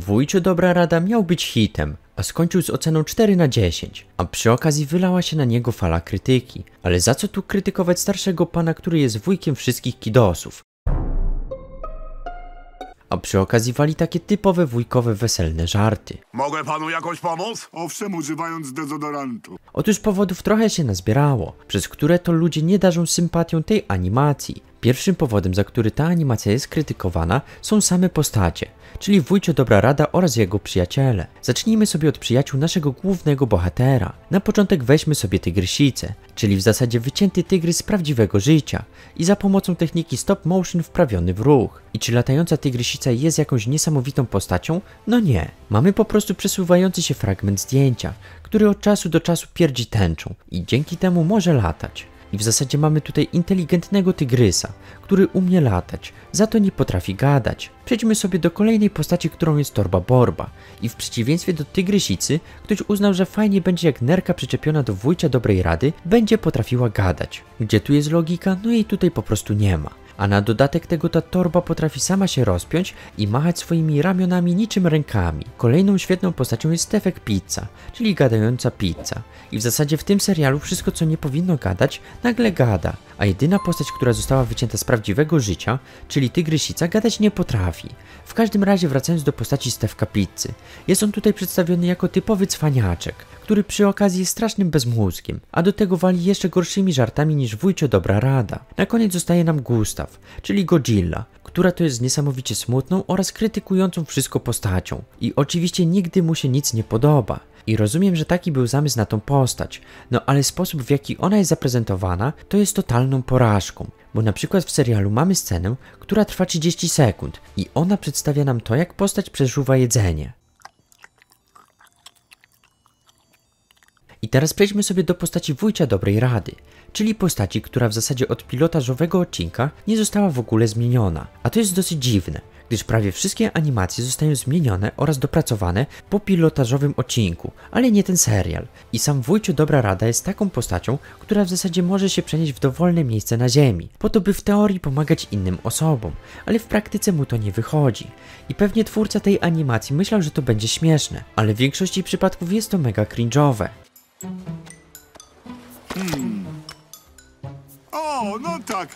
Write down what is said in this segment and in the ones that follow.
Wujciu Dobra Rada miał być hitem, a skończył z oceną 4 na 10, a przy okazji wylała się na niego fala krytyki. Ale za co tu krytykować starszego pana, który jest wujkiem wszystkich kidosów? A przy okazji wali takie typowe wujkowe weselne żarty. Mogę panu jakoś pomóc? Owszem, używając dezodorantu. Otóż powodów trochę się nazbierało, przez które to ludzie nie darzą sympatią tej animacji. Pierwszym powodem, za który ta animacja jest krytykowana, są same postacie, czyli wujcio Dobra Rada oraz jego przyjaciele. Zacznijmy sobie od przyjaciół naszego głównego bohatera. Na początek weźmy sobie tygrysicę, czyli w zasadzie wycięty tygrys z prawdziwego życia i za pomocą techniki stop motion wprawiony w ruch. I czy latająca tygrysica jest jakąś niesamowitą postacią? No nie. Mamy po prostu przesuwający się fragment zdjęcia, który od czasu do czasu pierdzi tęczą i dzięki temu może latać. I w zasadzie mamy tutaj inteligentnego tygrysa, który umie latać, za to nie potrafi gadać. Przejdźmy sobie do kolejnej postaci, którą jest Torba Borba. I w przeciwieństwie do tygrysicy, ktoś uznał, że fajnie będzie jak nerka przyczepiona do wujcia dobrej rady, będzie potrafiła gadać. Gdzie tu jest logika? No jej tutaj po prostu nie ma a na dodatek tego ta torba potrafi sama się rozpiąć i machać swoimi ramionami niczym rękami. Kolejną świetną postacią jest Stefek Pizza, czyli gadająca pizza. I w zasadzie w tym serialu wszystko co nie powinno gadać, nagle gada. A jedyna postać, która została wycięta z prawdziwego życia, czyli Tygrysica, gadać nie potrafi. W każdym razie wracając do postaci Stefka Pizzy. Jest on tutaj przedstawiony jako typowy cwaniaczek który przy okazji jest strasznym bezmózgiem, a do tego wali jeszcze gorszymi żartami niż wujcio dobra rada. Na koniec zostaje nam Gustaw, czyli Godzilla, która to jest niesamowicie smutną oraz krytykującą wszystko postacią. I oczywiście nigdy mu się nic nie podoba. I rozumiem, że taki był zamysł na tą postać, no ale sposób w jaki ona jest zaprezentowana to jest totalną porażką. Bo na przykład w serialu mamy scenę, która trwa 30 sekund i ona przedstawia nam to, jak postać przeżuwa jedzenie. I teraz przejdźmy sobie do postaci Wójcia dobrej rady, czyli postaci, która w zasadzie od pilotażowego odcinka nie została w ogóle zmieniona. A to jest dosyć dziwne, gdyż prawie wszystkie animacje zostają zmienione oraz dopracowane po pilotażowym odcinku, ale nie ten serial. I sam Wójcio Dobra Rada jest taką postacią, która w zasadzie może się przenieść w dowolne miejsce na Ziemi, po to by w teorii pomagać innym osobom, ale w praktyce mu to nie wychodzi. I pewnie twórca tej animacji myślał, że to będzie śmieszne, ale w większości przypadków jest to mega cringe'owe. Mm. О, ну так.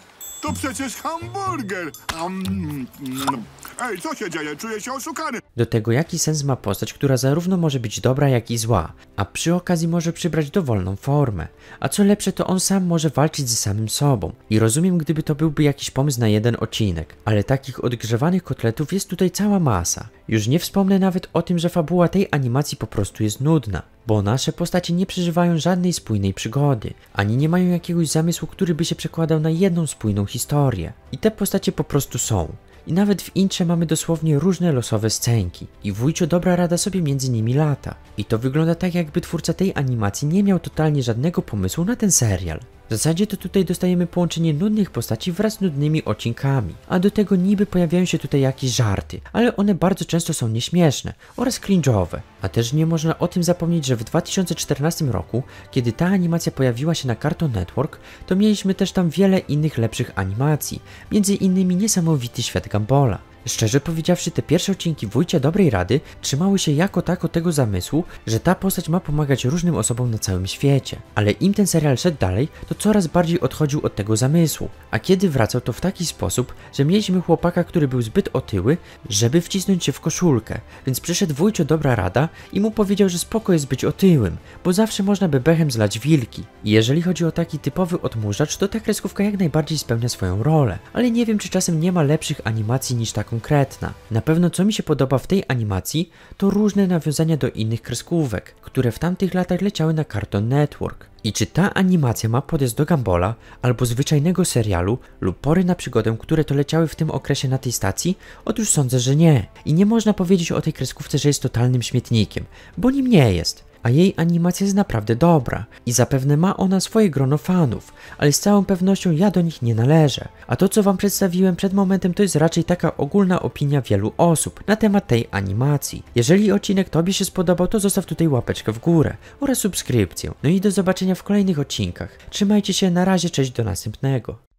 To przecież hamburger! Um, mm. Ej, co się dzieje? Czuję się oszukany! Do tego jaki sens ma postać, która zarówno może być dobra, jak i zła, a przy okazji może przybrać dowolną formę. A co lepsze, to on sam może walczyć ze samym sobą. I rozumiem, gdyby to byłby jakiś pomysł na jeden odcinek, ale takich odgrzewanych kotletów jest tutaj cała masa. Już nie wspomnę nawet o tym, że fabuła tej animacji po prostu jest nudna, bo nasze postacie nie przeżywają żadnej spójnej przygody, ani nie mają jakiegoś zamysłu, który by się przekładał na jedną spójną historię. I te postacie po prostu są. I nawet w Incze mamy dosłownie różne losowe scenki i wujcio dobra rada sobie między nimi lata. I to wygląda tak jakby twórca tej animacji nie miał totalnie żadnego pomysłu na ten serial. W zasadzie to tutaj dostajemy połączenie nudnych postaci wraz z nudnymi odcinkami, a do tego niby pojawiają się tutaj jakieś żarty, ale one bardzo często są nieśmieszne oraz cringe'owe. A też nie można o tym zapomnieć, że w 2014 roku, kiedy ta animacja pojawiła się na Cartoon Network, to mieliśmy też tam wiele innych lepszych animacji, między innymi niesamowity świat Gambola. Szczerze powiedziawszy, te pierwsze odcinki Wójcia Dobrej Rady trzymały się jako tako tego zamysłu, że ta postać ma pomagać różnym osobom na całym świecie. Ale im ten serial szedł dalej, to coraz bardziej odchodził od tego zamysłu. A kiedy wracał, to w taki sposób, że mieliśmy chłopaka, który był zbyt otyły, żeby wcisnąć się w koszulkę. Więc przyszedł Wójcio Dobra Rada i mu powiedział, że spoko jest być otyłym, bo zawsze można by bechem zlać wilki. I jeżeli chodzi o taki typowy odmurzacz, to ta kreskówka jak najbardziej spełnia swoją rolę. Ale nie wiem, czy czasem nie ma lepszych animacji niż tak konkretna. Na pewno co mi się podoba w tej animacji, to różne nawiązania do innych kreskówek, które w tamtych latach leciały na Cartoon Network. I czy ta animacja ma podjazd do Gambola, albo zwyczajnego serialu, lub pory na przygodę, które to leciały w tym okresie na tej stacji? Otóż sądzę, że nie. I nie można powiedzieć o tej kreskówce, że jest totalnym śmietnikiem, bo nim nie jest a jej animacja jest naprawdę dobra i zapewne ma ona swoje grono fanów, ale z całą pewnością ja do nich nie należę. A to co wam przedstawiłem przed momentem to jest raczej taka ogólna opinia wielu osób na temat tej animacji. Jeżeli odcinek tobie się spodobał to zostaw tutaj łapeczkę w górę oraz subskrypcję. No i do zobaczenia w kolejnych odcinkach. Trzymajcie się, na razie, cześć do następnego.